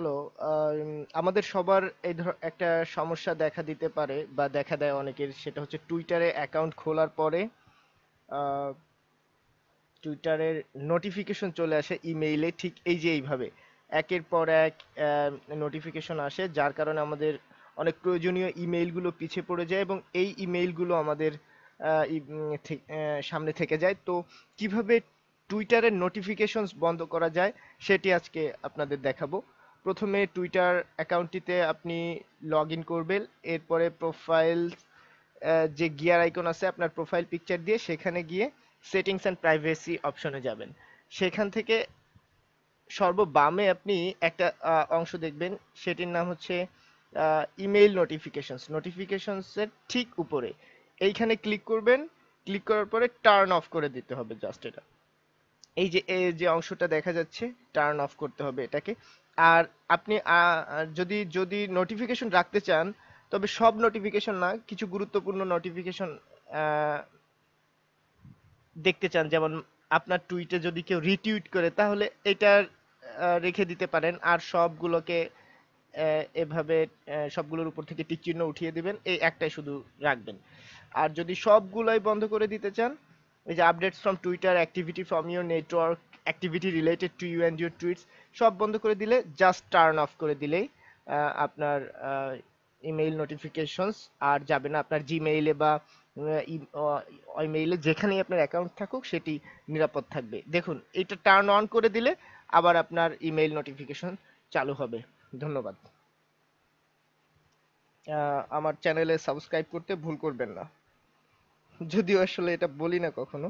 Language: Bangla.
হ্যালো um, আমাদের সবার এই ধর একটা সমস্যা দেখা দিতে পারে বা দেখা দেয় অনেকের সেটা হচ্ছে টুইটারে অ্যাকাউন্ট খোলার পরে টুইটারের নোটিফিকেশন চলে আসে ইমেইলে ঠিক এই যে এইভাবে একের পর এক নোটিফিকেশন আসে যার কারণে আমাদের অনেক প্রয়োজনীয় ইমেইলগুলো পিছিয়ে পড়ে যায় এবং এই ইমেইলগুলো আমাদের সামনে থেকে যায় তো কিভাবে টুইটারের নোটিফিকেশনস বন্ধ করা যায় সেটি আজকে আপনাদের দেখাবো প্রথমে টুইটার অ্যাকাউন্টটিতে আপনি লগ ইন করবেন এরপরে প্রোফাইল যে গিয়ার আইকন আছে আপনার প্রোফাইল পিকচার দিয়ে সেখানে গিয়ে সেটিংস অ্যান্ড প্রাইভেসি অপশনে যাবেন সেখান থেকে সর্ববামে আপনি একটা অংশ দেখবেন সেটির নাম হচ্ছে ইমেইল নোটিফিকেশনস নোটিফিকেশনসের ঠিক উপরে এইখানে ক্লিক করবেন ক্লিক করার পরে টার্ন অফ করে দিতে হবে জাস্ট এটা এই যে এই যে অংশটা দেখা যাচ্ছে টার্ন অফ করতে হবে এটাকে আর আপনি যদি যদি নোটিফিকেশন রাখতে চান তবে সব নোটিফিকেশন না কিছু গুরুত্বপূর্ণ নোটিফিকেশন দেখতে চান যেমন আপনার টুইটে যদি কেউ রিটুইট করে তাহলে এটা রেখে দিতে পারেন আর সবগুলোকে এভাবে সবগুলোর উপর থেকে টিক চিহ্ন উঠিয়ে দিবেন এই একটাই শুধু রাখবেন আর যদি সবগুলোই বন্ধ করে দিতে চান এই যে updates from Twitter activity from your network activity related to you and your tweets সব বন্ধ করে দিলে জাস্ট টার্ন অফ করে দিলেই আপনার ইমেইল নোটিফিকেশনস আর যাবে না আপনার জিমেইলে বা ইমেইলে e-, যেখানেই আপনার অ্যাকাউন্ট থাকুক সেটি নিরাপদ থাকবে দেখুন এটা টার্ন অন করে দিলে আবার আপনার ইমেইল নোটিফিকেশন চালু হবে ধন্যবাদ আমার চ্যানেলে সাবস্ক্রাইব করতে ভুল করবেন না যদিও আসলে এটা বলি না কখনো